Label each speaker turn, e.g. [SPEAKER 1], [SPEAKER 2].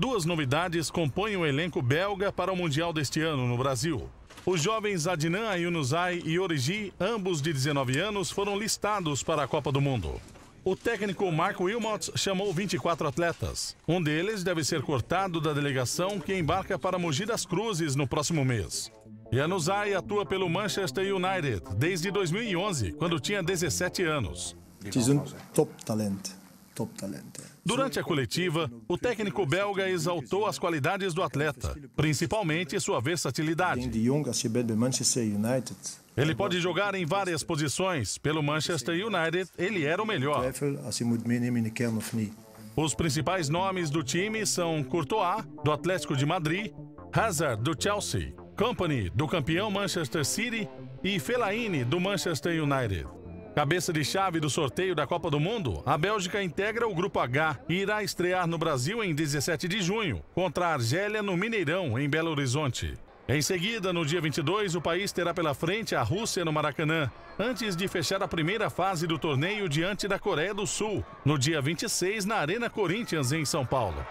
[SPEAKER 1] Duas novidades compõem o elenco belga para o Mundial deste ano no Brasil. Os jovens Adnan Ayunusai e Origi, ambos de 19 anos, foram listados para a Copa do Mundo. O técnico Marco Wilmot chamou 24 atletas. Um deles deve ser cortado da delegação que embarca para Mogi das Cruzes no próximo mês. Januzaj atua pelo Manchester United desde 2011, quando tinha 17 anos. É
[SPEAKER 2] um top talent.
[SPEAKER 1] Durante a coletiva, o técnico belga exaltou as qualidades do atleta, principalmente sua versatilidade. Ele pode jogar em várias posições. Pelo Manchester United, ele era o melhor. Assim Os principais nomes do time são Courtois, do Atlético de Madrid, Hazard, do Chelsea, Company, do campeão Manchester City e Fellaini, do Manchester United. Cabeça de chave do sorteio da Copa do Mundo, a Bélgica integra o Grupo H e irá estrear no Brasil em 17 de junho, contra a Argélia no Mineirão, em Belo Horizonte. Em seguida, no dia 22, o país terá pela frente a Rússia no Maracanã, antes de fechar a primeira fase do torneio diante da Coreia do Sul, no dia 26, na Arena Corinthians, em São Paulo.